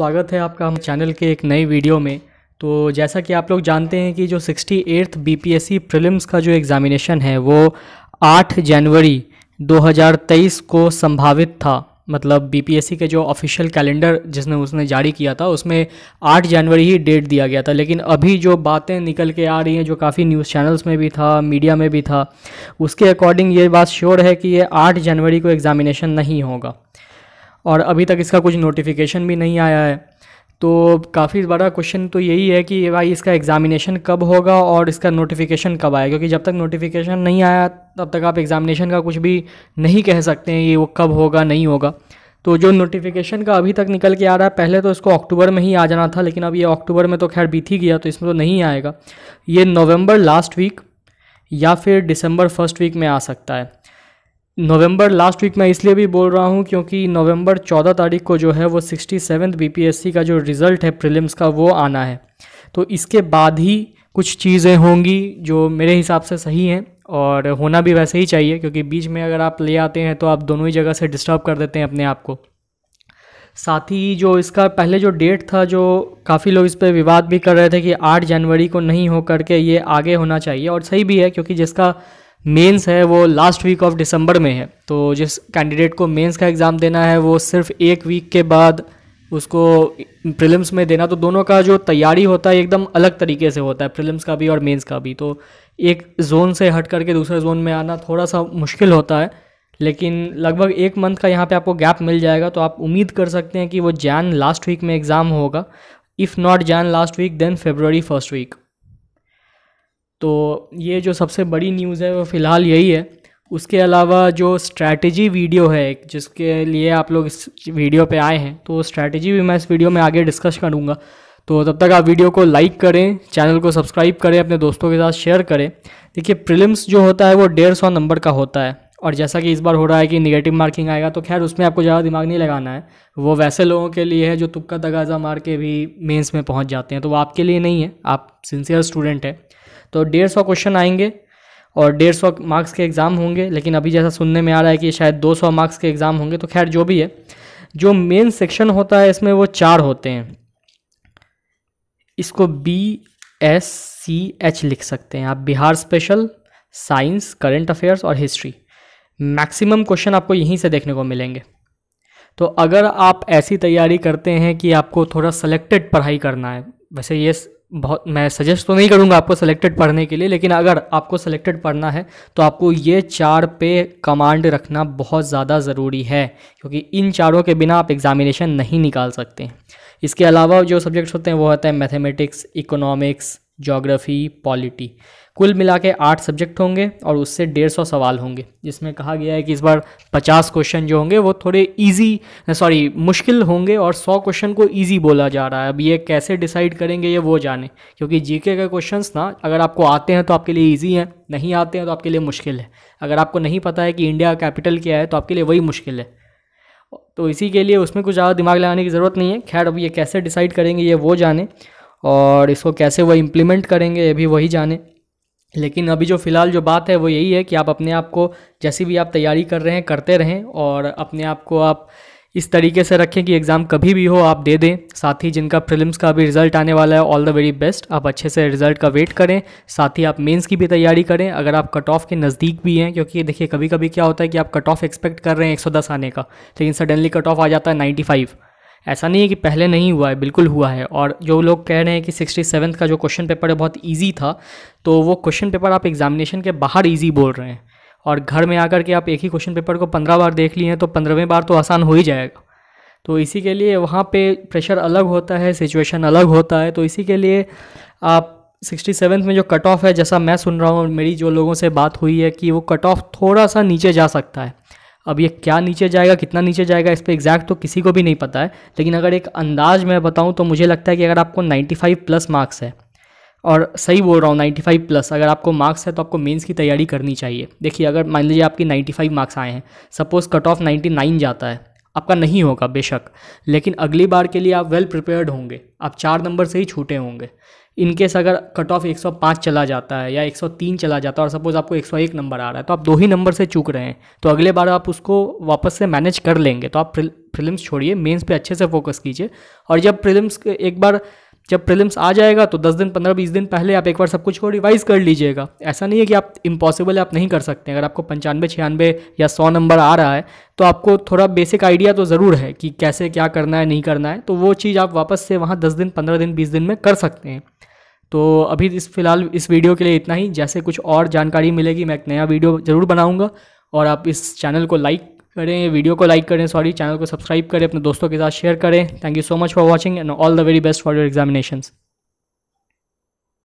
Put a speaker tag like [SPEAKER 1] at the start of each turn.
[SPEAKER 1] स्वागत है आपका हम चैनल के एक नई वीडियो में तो जैसा कि आप लोग जानते हैं कि जो सिक्सटी एट्थ बी प्रीलिम्स का जो एग्ज़ामिनेशन है वो 8 जनवरी 2023 को संभावित था मतलब बी के जो ऑफिशियल कैलेंडर जिसने उसने जारी किया था उसमें 8 जनवरी ही डेट दिया गया था लेकिन अभी जो बातें निकल के आ रही हैं जो काफ़ी न्यूज़ चैनल्स में भी था मीडिया में भी था उसके अकॉर्डिंग ये बात श्योर है कि ये 8 जनवरी को एग्ज़ामिनेशन नहीं होगा और अभी तक इसका कुछ नोटिफिकेशन भी नहीं आया है तो काफ़ी बड़ा क्वेश्चन तो यही है कि भाई इसका एग्ज़ामिनेशन कब होगा और इसका नोटिफिकेशन कब आया क्योंकि जब तक नोटिफिकेशन नहीं आया तब तक आप एग्ज़ामिनेशन का कुछ भी नहीं कह सकते हैं ये वो कब होगा नहीं होगा तो जो नोटिफिकेशन का अभी तक निकल के आ रहा है पहले तो इसको अक्टूबर में ही आ जाना था लेकिन अब ये अक्टूबर में तो खैर बीत ही गया तो इसमें तो नहीं आएगा ये नवंबर लास्ट वीक या फिर दिसंबर फर्स्ट वीक में आ सकता है नवंबर लास्ट वीक मैं इसलिए भी बोल रहा हूँ क्योंकि नवंबर 14 तारीख को जो है वो सिक्सटी सेवन्थ बी का जो रिज़ल्ट है प्रिलिम्स का वो आना है तो इसके बाद ही कुछ चीज़ें होंगी जो मेरे हिसाब से सही हैं और होना भी वैसे ही चाहिए क्योंकि बीच में अगर आप ले आते हैं तो आप दोनों ही जगह से डिस्टर्ब कर देते हैं अपने आप को साथ ही जो इसका पहले जो डेट था जो काफ़ी लोग इस पर विवाद भी कर रहे थे कि 8 जनवरी को नहीं हो करके ये आगे होना चाहिए और सही भी है क्योंकि जिसका मेंस है वो लास्ट वीक ऑफ दिसंबर में है तो जिस कैंडिडेट को मेंस का एग्ज़ाम देना है वो सिर्फ एक वीक के बाद उसको प्रिलिम्स में देना तो दोनों का जो तैयारी होता है एकदम अलग तरीके से होता है प्रिलिम्स का भी और मेंस का भी तो एक जोन से हट करके दूसरे जोन में आना थोड़ा सा मुश्किल होता है लेकिन लगभग एक मंथ का यहाँ पे आपको गैप मिल जाएगा तो आप उम्मीद कर सकते हैं कि वो जैन लास्ट वीक में एग्ज़ाम होगा if not Jan last week then February first week तो ये जो सबसे बड़ी न्यूज़ है वो फ़िलहाल यही है उसके अलावा जो स्ट्रैटेजी वीडियो है एक जिसके लिए आप लोग इस वीडियो पे आए हैं तो स्ट्रैटेजी भी मैं इस वीडियो में आगे डिस्कस करूँगा तो तब तक आप वीडियो को लाइक करें चैनल को सब्सक्राइब करें अपने दोस्तों के साथ शेयर करें देखिए प्रिलिम्स जो होता है वो डेढ़ सौ नंबर का होता है और जैसा कि इस बार हो रहा है कि निगेटिव मार्किंग आएगा तो खैर उसमें आपको ज़्यादा दिमाग नहीं लगाना है वो वैसे लोगों के लिए है जो तुक्का तगाजा मार के भी मेंस में पहुंच जाते हैं तो वो आपके लिए नहीं है आप सिंसियर स्टूडेंट हैं तो डेढ़ सौ क्वेश्चन आएंगे और डेढ़ सौ मार्क्स के एग्ज़ाम होंगे लेकिन अभी जैसा सुनने में आ रहा है कि शायद दो सौ मार्क्स के एग्ज़ाम होंगे तो खैर जो भी है जो मेन सेक्शन होता है इसमें वो चार होते हैं इसको बी एस सी एच लिख सकते हैं आप Bihar special science current affairs और हिस्ट्री मैक्सिमम क्वेश्चन आपको यहीं से देखने को मिलेंगे तो अगर आप ऐसी तैयारी करते हैं कि आपको थोड़ा सेलेक्टेड पढ़ाई करना है वैसे ये बहुत मैं सजेस्ट तो नहीं करूँगा आपको सेलेक्टेड पढ़ने के लिए लेकिन अगर आपको सेलेक्टेड पढ़ना है तो आपको ये चार पे कमांड रखना बहुत ज़्यादा ज़रूरी है क्योंकि इन चारों के बिना आप एग्ज़ामिनेशन नहीं निकाल सकते इसके अलावा जो सब्जेक्ट्स होते हैं वो होते हैं मैथमेटिक्स इकोनॉमिक्स जोग्राफ़ी पॉलिटी कुल मिला के आठ सब्जेक्ट होंगे और उससे डेढ़ सौ सवाल होंगे जिसमें कहा गया है कि इस बार पचास क्वेश्चन जो होंगे वो थोड़े इजी सॉरी मुश्किल होंगे और सौ क्वेश्चन को इजी बोला जा रहा है अब ये कैसे डिसाइड करेंगे ये वो जाने क्योंकि जीके के क्वेश्चंस ना अगर आपको आते हैं तो आपके लिए ईजी हैं नहीं आते हैं तो आपके लिए मुश्किल है अगर आपको नहीं पता है कि इंडिया कैपिटल क्या है तो आपके लिए वही मुश्किल है तो इसी के लिए उसमें कुछ ज़्यादा दिमाग लगाने की ज़रूरत नहीं है खैर अब ये कैसे डिसाइड करेंगे ये वो जाने और इसको कैसे वो इम्प्लीमेंट करेंगे ये भी वही जाने लेकिन अभी जो फ़िलहाल जो बात है वो यही है कि आप अपने आप को जैसी भी आप तैयारी कर रहे हैं करते रहें और अपने आप को आप इस तरीके से रखें कि एग्ज़ाम कभी भी हो आप दे दें साथ ही जिनका फिल्म का अभी रिजल्ट आने वाला है ऑल द वेरी बेस्ट आप अच्छे से रिजल्ट का वेट करें साथ ही आप मेंस की भी तैयारी करें अगर आप कट ऑफ के नज़दीक भी हैं क्योंकि देखिए कभी कभी क्या होता है कि आप कट ऑफ एक्सपेक्ट कर रहे हैं 110 आने का लेकिन सडनली कट ऑफ आ जाता है नाइन्टी ऐसा नहीं है कि पहले नहीं हुआ है बिल्कुल हुआ है और जो लोग कह रहे हैं कि सिक्सटी सेवन्थ का जो क्वेश्चन पेपर है बहुत ईजी था तो वो क्वेश्चन पेपर आप एग्जामिनेशन के बाहर ईजी बोल रहे हैं और घर में आकर के आप एक ही क्वेश्चन पेपर को पंद्रह बार देख लिए हैं तो पंद्रहवें बार तो आसान हो ही जाएगा तो इसी के लिए वहाँ पे प्रेशर अलग होता है सिचुएशन अलग होता है तो इसी के लिए आप सिक्सटी सेवन्थ में जो कट ऑफ है जैसा मैं सुन रहा हूँ मेरी जो लोगों से बात हुई है कि वो कट ऑफ थोड़ा सा नीचे जा सकता है अब ये क्या नीचे जाएगा कितना नीचे जाएगा इस पर एग्जैक्ट तो किसी को भी नहीं पता है लेकिन अगर एक अंदाज मैं बताऊँ तो मुझे लगता है कि अगर आपको 95 प्लस मार्क्स है और सही बोल रहा हूँ 95 प्लस अगर आपको मार्क्स है तो आपको मेंस की तैयारी करनी चाहिए देखिए अगर मान लीजिए आपकी 95 मार्क्स आए हैं सपोज़ कट ऑफ 99 जाता है आपका नहीं होगा बेशक लेकिन अगली बार के लिए आप वेल प्रिपेयर्ड होंगे आप चार नंबर से ही छूटे होंगे इनकेस अगर कट ऑफ 105 चला जाता है या 103 चला जाता है और सपोज़ आपको 101 नंबर आ रहा है तो आप दो ही नंबर से चूक रहे हैं तो अगले बार आप उसको वापस से मैनेज कर लेंगे तो आप प्रिलिम्स छोड़िए मेंस पे अच्छे से फोकस कीजिए और जब प्रिलिम्स एक बार जब प्रिलिम्स आ जाएगा तो 10 दिन 15 20 दिन पहले आप एक बार सब कुछ को रिवाइज़ कर लीजिएगा ऐसा नहीं है कि आप इम्पॉसिबल आप नहीं कर सकते अगर आपको पंचानवे छियानवे या सौ नंबर आ रहा है तो आपको थोड़ा बेसिक आइडिया तो ज़रूर है कि कैसे क्या करना है नहीं करना है तो वो चीज़ आप वापस से वहाँ दस दिन पंद्रह दिन बीस दिन में कर सकते हैं तो अभी इस फिलहाल इस वीडियो के लिए इतना ही जैसे कुछ और जानकारी मिलेगी मैं एक नया वीडियो ज़रूर बनाऊँगा और आप इस चैनल को लाइक करें वीडियो को लाइक करें सॉरी चैनल को सब्सक्राइब करें अपने दोस्तों के साथ शेयर करें thank you so much for watching and all the very best for your examination